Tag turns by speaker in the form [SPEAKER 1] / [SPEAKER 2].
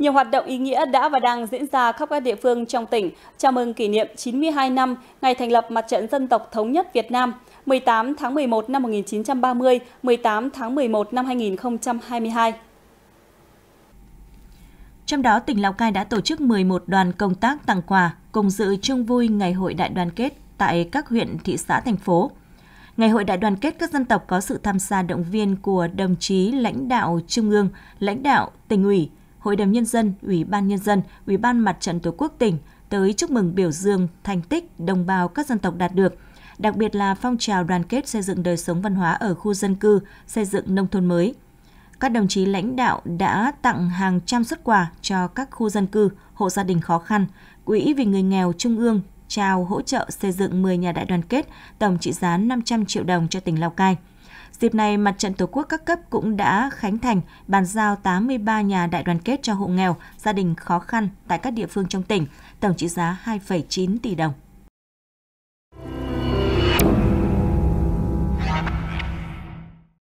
[SPEAKER 1] Nhiều hoạt động ý nghĩa đã và đang diễn ra khắp các địa phương trong tỉnh chào mừng kỷ niệm 92 năm ngày thành lập Mặt trận Dân tộc Thống nhất Việt Nam 18 tháng 11 năm 1930, 18 tháng 11 năm 2022.
[SPEAKER 2] Trong đó, tỉnh Lào Cai đã tổ chức 11 đoàn công tác tặng quà cùng dự chung vui Ngày hội đại đoàn kết tại các huyện, thị xã, thành phố. Ngày hội đại đoàn kết các dân tộc có sự tham gia động viên của đồng chí lãnh đạo trung ương, lãnh đạo tỉnh ủy, Hội đồng Nhân dân, Ủy ban Nhân dân, Ủy ban Mặt trận Tổ quốc tỉnh tới chúc mừng biểu dương thành tích đồng bào các dân tộc đạt được, đặc biệt là phong trào đoàn kết xây dựng đời sống văn hóa ở khu dân cư, xây dựng nông thôn mới. Các đồng chí lãnh đạo đã tặng hàng trăm xuất quà cho các khu dân cư, hộ gia đình khó khăn, Quỹ vì người nghèo Trung ương trao hỗ trợ xây dựng 10 nhà đại đoàn kết tổng trị giá 500 triệu đồng cho tỉnh Lào Cai – Dịp này, Mặt trận Tổ quốc các cấp cũng đã khánh thành bàn giao 83 nhà đại đoàn kết cho hộ nghèo, gia đình khó khăn tại các địa phương trong tỉnh, tổng trị giá 2,9 tỷ đồng.